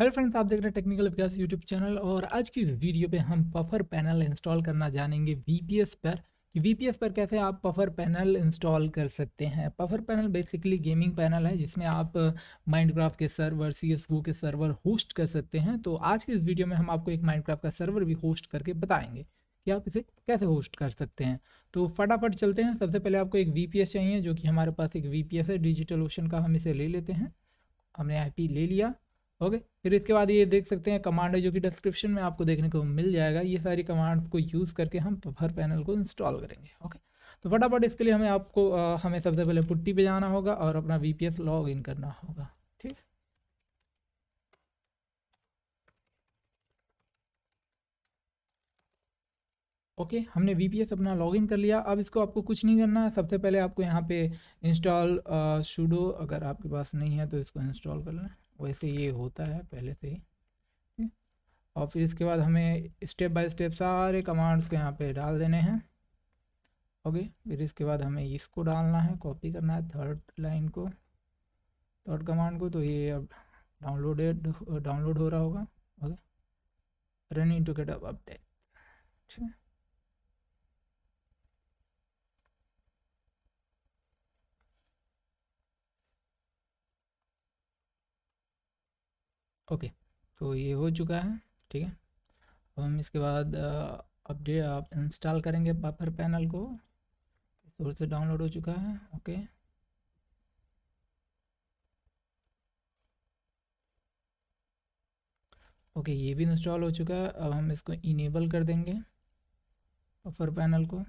Hello friends आप देख रहे हैं टेक्निकल विकास यूट्यूब चैनल और आज की इस वीडियो पे हम पफर पैनल इंस्टॉल करना जानेंगे वीपीएस पर कि वीपीएस पर कैसे आप पफर पैनल इंस्टॉल कर सकते हैं puffer panel basically gaming panel है जिसमें आप माइंडक्राफ्ट के सर्वर सी एस के सर्वर होस्ट कर सकते हैं तो आज की इस वीडियो में हम आपको एक माइंडक्राफ्ट का सर्वर भी होस्ट करके बताएंगे कि आप इसे कैसे होस्ट कर सकते हैं तो फटाफट चलते हैं सबसे पहले आपको एक वी चाहिए जो कि हमारे पास एक वी है डिजिटल ओशन का हम इसे ले लेते हैं हमने आई ले लिया ओके फिर इसके बाद ये देख सकते हैं कमांड है जो कि डिस्क्रिप्शन में आपको देखने को मिल जाएगा ये सारी कमांड को यूज़ करके हम हर पैनल को इंस्टॉल करेंगे ओके तो फटाफट इसके लिए हमें आपको आ, हमें सबसे पहले पुट्टी पे जाना होगा और अपना वी पी लॉग इन करना होगा ठीक ओके okay, हमने वी अपना लॉगिन कर लिया अब इसको आपको कुछ नहीं करना है सबसे पहले आपको यहाँ पे इंस्टॉल शूडो अगर आपके पास नहीं है तो इसको इंस्टॉल कर लें वैसे ये होता है पहले से ही हम्म। और फिर इसके बाद हमें स्टेप बाय स्टेप सारे कमांड्स को यहाँ पे डाल देने हैं ओके फिर इसके बाद हमें इसको डालना है कॉपी करना है थर्ड लाइन को थर्ड कमांड को तो ये अब डाउनलोडेड डाउनलोड हो रहा होगा okay running to get update ठीक है ओके तो ये हो चुका है ठीक है अब हम इसके बाद अपडेट आप इंस्टॉल करेंगे बफर पैनल को स्टोर से डाउनलोड हो चुका है ओके ओके ये भी इंस्टॉल हो चुका है अब हम इसको इनेबल कर देंगे बफर पैनल को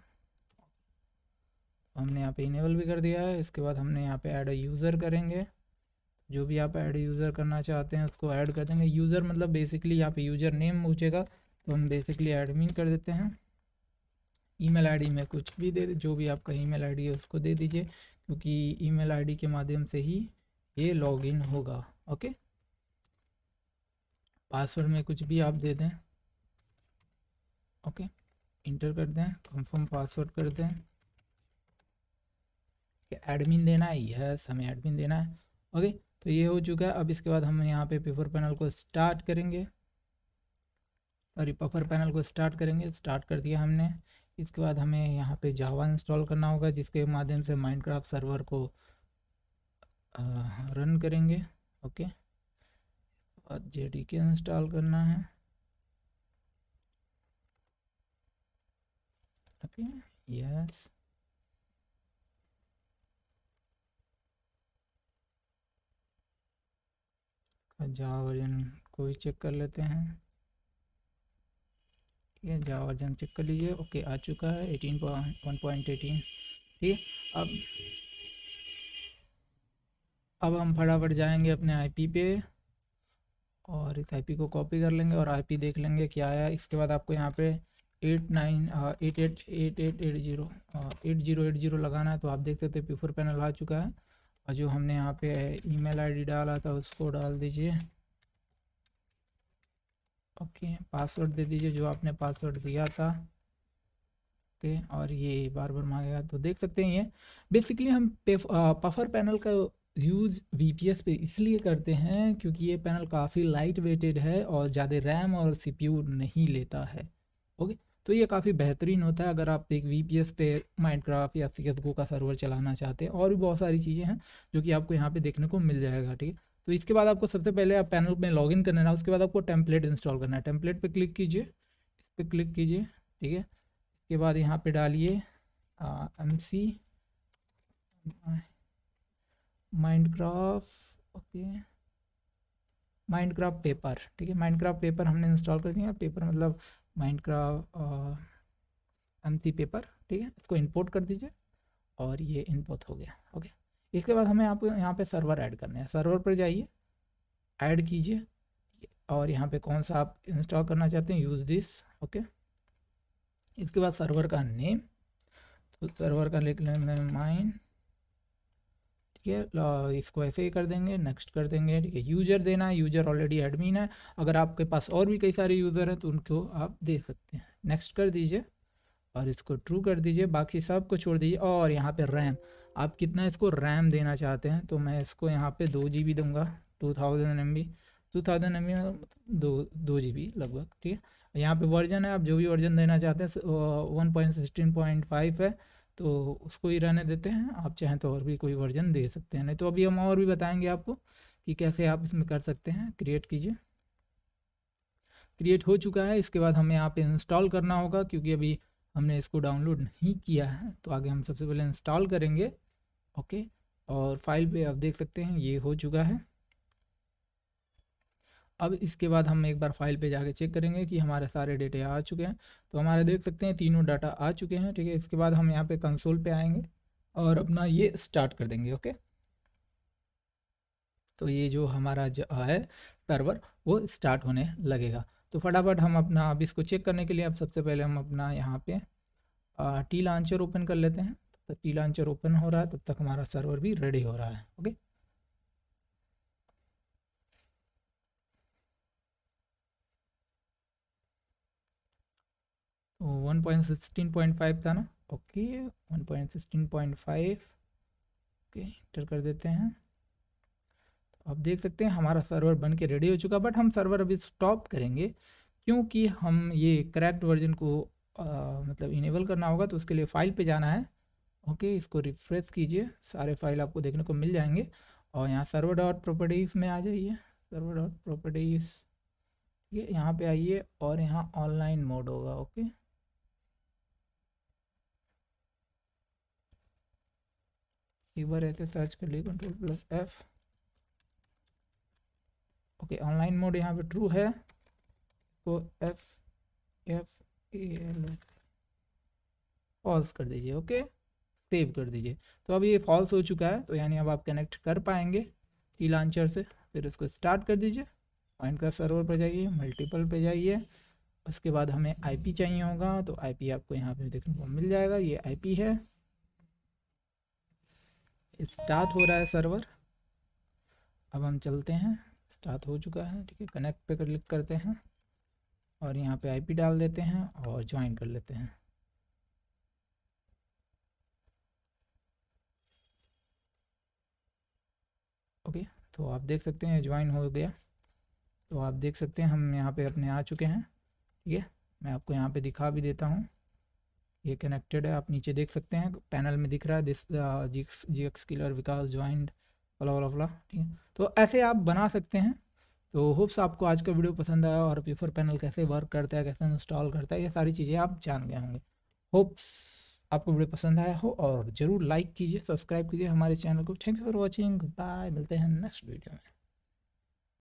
हमने यहाँ पे इनेबल भी कर दिया है इसके बाद हमने यहाँ पे ऐड यूज़र करेंगे जो भी आप ऐड यूज़र करना चाहते हैं उसको ऐड कर देंगे यूज़र मतलब बेसिकली यहाँ पे यूज़र नेम पूछेगा तो हम बेसिकली एडमिन कर देते हैं ईमेल आईडी में कुछ भी दे जो भी आपका ईमेल आईडी है उसको दे दीजिए क्योंकि ईमेल आईडी के माध्यम से ही ये लॉगिन होगा ओके पासवर्ड में कुछ भी आप दे दें ओके इंटर कर दें कंफर्म पासवर्ड कर दें एडमिन देना है यह समय एडमिन देना है ओके तो ये हो चुका है अब इसके बाद हम यहाँ पे पेपर पैनल को स्टार्ट करेंगे और ये पेपर पैनल को स्टार्ट करेंगे स्टार्ट कर दिया हमने इसके बाद हमें यहाँ पे जावा इंस्टॉल करना होगा जिसके माध्यम से माइनक्राफ्ट सर्वर को आ, रन करेंगे ओके बाद जे डी के इंस्टॉल करना है ओके यस हाँ, जावा वर्जन को भी चेक कर लेते हैं ठीक है जावा वर्जन चेक कर लीजिए ओके आ चुका है एटीन वन पॉइंट एटीन ठीक है अब अब हम फटाफट जाएंगे अपने आईपी पे और इस आईपी को कॉपी कर लेंगे और आईपी देख लेंगे क्या आया इसके बाद आपको यहाँ पे eight nine eight eight eight eight eight zero eight zero eight zero लगाना है तो आप देख सकते हो पी फोर पैनल आ चुका है और जो हमने यहाँ पे ईमेल आईडी डाला था उसको डाल दीजिए ओके पासवर्ड दे दीजिए जो आपने पासवर्ड दिया था ओके और ये बार बार मांगेगा तो देख सकते हैं ये बेसिकली हम पफर पैनल का यूज़ वी पे इसलिए करते हैं क्योंकि ये पैनल काफ़ी लाइट वेटेड है और ज़्यादा रैम और सीपीयू नहीं लेता है ओके तो ये काफ़ी बेहतरीन होता है अगर आप एक वी पी एस पे क्राफ्ट या सी एस गो का सर्वर चलाना चाहते हैं और भी बहुत सारी चीज़ें हैं जो कि आपको यहाँ पे देखने को मिल जाएगा ठीक है तो इसके बाद आपको सबसे पहले आप पैनल में लॉग इन करना है उसके बाद आपको टेम्पलेट इंस्टॉल करना है टेम्पलेट पर क्लिक कीजिए इस पर क्लिक कीजिए ठीक है इसके बाद यहाँ पर डालिए M C craft okay craft paper ठीक है क्राफ्ट पेपर हमने इंस्टॉल कर दिया पेपर मतलब माइंडक्राफ्ट एम सी पेपर ठीक है इसको इंपोर्ट कर दीजिए और ये इंपोर्ट हो गया ओके इसके बाद हमें आप यहाँ पे सर्वर ऐड करने हैं सर्वर पर जाइए ऐड कीजिए और यहाँ पे कौन सा आप इंस्टॉल करना चाहते हैं यूज़ दिस ओके इसके बाद सर्वर का नेम तो सर्वर का लिख लेंगे माइंड ठीक है इसको ऐसे ही कर देंगे नेक्स्ट कर देंगे ठीक है यूजर देना है यूजर ऑलरेडी एडमिन है अगर आपके पास और भी कई सारे यूज़र हैं तो उनको आप दे सकते हैं नेक्स्ट कर दीजिए और इसको ट्रू कर दीजिए बाकी सब को छोड़ दीजिए और यहाँ पे रैम आप कितना इसको रैम देना चाहते हैं तो मैं इसको यहाँ पे दो जी बी दूँगा two thousand M B two thousand M B दो दो जी बी लगभग ठीक है यहाँ पे वर्जन है आप जो भी वर्जन देना चाहते हैं one point sixteen point five है तो उसको ही रहने देते हैं आप चाहें तो और भी कोई वर्जन दे सकते हैं नहीं तो अभी हम और भी बताएंगे आपको कि कैसे आप इसमें कर सकते हैं क्रिएट कीजिए क्रिएट हो चुका है इसके बाद हमें यहाँ पे इंस्टॉल करना होगा क्योंकि अभी हमने इसको डाउनलोड नहीं किया है तो आगे हम सबसे पहले इंस्टॉल करेंगे ओके और फाइल पर आप देख सकते हैं ये हो चुका है अब इसके बाद हम एक बार फाइल पे जाके चेक करेंगे कि हमारे सारे डेटे आ चुके हैं तो हमारे देख सकते हैं तीनों डाटा आ चुके हैं ठीक है इसके बाद हम यहाँ पे कंसोल पे आएंगे और अपना ये स्टार्ट कर देंगे ओके तो ये जो हमारा जो है सर्वर वो स्टार्ट होने लगेगा तो फटाफट हम अपना अब इसको चेक करने के लिए अब सबसे पहले हम अपना यहाँ पे टी लॉन्चर ओपन कर लेते हैं तब तक टी लॉन्चर ओपन हो रहा है तब तक हमारा सर्वर भी रेडी हो रहा है ओके तो one point sixteen point five था ना okay one point sixteen point five okay enter कर देते हैं तो आप देख सकते हैं हमारा सर्वर बन के रेडी हो चुका बट हम सर्वर अभी स्टॉप करेंगे क्योंकि हम ये करैक्ट वर्जन को आ, मतलब इनेबल करना होगा तो उसके लिए फाइल पे जाना है ओके इसको रिफ्रेश कीजिए सारे फाइल आपको देखने को मिल जाएंगे और यहाँ सर्वर डॉट प्रॉपर्टीज़ में आ जाइए सर्वर डॉट प्रॉपर्टीज़ ठीक है यहाँ पे आइए और यहाँ ऑनलाइन मोड होगा ओके एक बार ऐसे सर्च कर लिए control plus F okay online mode यहाँ पे ट्रू है को एफ एफ एल फॉल्स कर दीजिए ओके सेव कर दीजिए तो अब ये फॉल्स हो चुका है तो यानी अब आप कनेक्ट कर पाएंगे टी लॉन्चर से फिर उसको स्टार्ट कर दीजिए का सर्वर पर जाइए मल्टीपल पे जाइए उसके बाद हमें आईपी चाहिए होगा तो आईपी आपको यहाँ पे देखने को मिल जाएगा ये आईपी है स्टार्ट हो रहा है सर्वर अब हम चलते हैं स्टार्ट हो चुका है ठीक है कनेक्ट पे क्लिक करते हैं और यहाँ पे आईपी डाल देते हैं और ज्वाइन कर लेते हैं ओके तो आप देख सकते हैं ज्वाइन हो गया तो आप देख सकते हैं हम यहाँ पे अपने आ चुके हैं ठीक है मैं आपको यहाँ पे दिखा भी देता हूँ ये कनेक्टेड है आप नीचे देख सकते हैं पैनल में दिख रहा है दिस जी एक्स किलर विकास ज्वाइंट वाला वाला वाला ठीक है तो ऐसे आप बना सकते हैं तो होप्स आपको आज का वीडियो पसंद आया और पेपर पैनल कैसे वर्क करता है कैसे इंस्टॉल करता है ये सारी चीज़ें आप जान गए होंगे होप्स आपको वीडियो पसंद आया हो और ज़रूर लाइक कीजिए सब्सक्राइब कीजिए हमारे चैनल को thank you for watching bye मिलते हैं नेक्स्ट वीडियो में